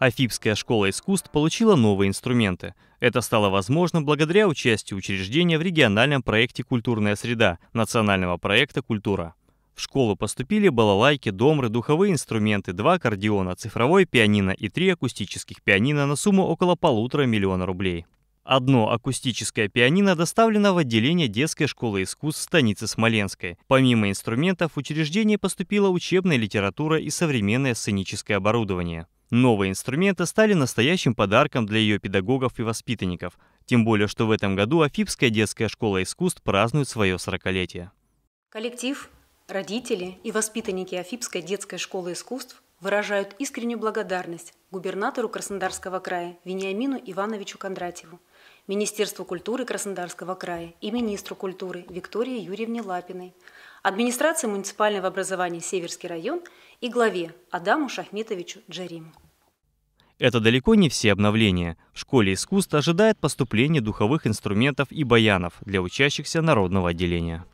Афибская школа искусств получила новые инструменты. Это стало возможно благодаря участию учреждения в региональном проекте «Культурная среда» национального проекта «Культура». В школу поступили балалайки, домры, духовые инструменты, два аккордеона, цифровое пианино и три акустических пианино на сумму около полутора миллиона рублей. Одно акустическое пианино доставлено в отделение детской школы искусств станицы Смоленской. Помимо инструментов, в учреждение поступила учебная литература и современное сценическое оборудование. Новые инструменты стали настоящим подарком для ее педагогов и воспитанников, тем более что в этом году Афипская детская школа искусств празднует свое 40-летие. Коллектив, родители и воспитанники Афипской детской школы искусств выражают искреннюю благодарность губернатору Краснодарского края Вениамину Ивановичу Кондратьеву, Министерству культуры Краснодарского края и министру культуры Виктории Юрьевне Лапиной, администрации муниципального образования Северский район и главе Адаму Шахметовичу Джариму. Это далеко не все обновления. В школе искусств ожидает поступление духовых инструментов и баянов для учащихся народного отделения.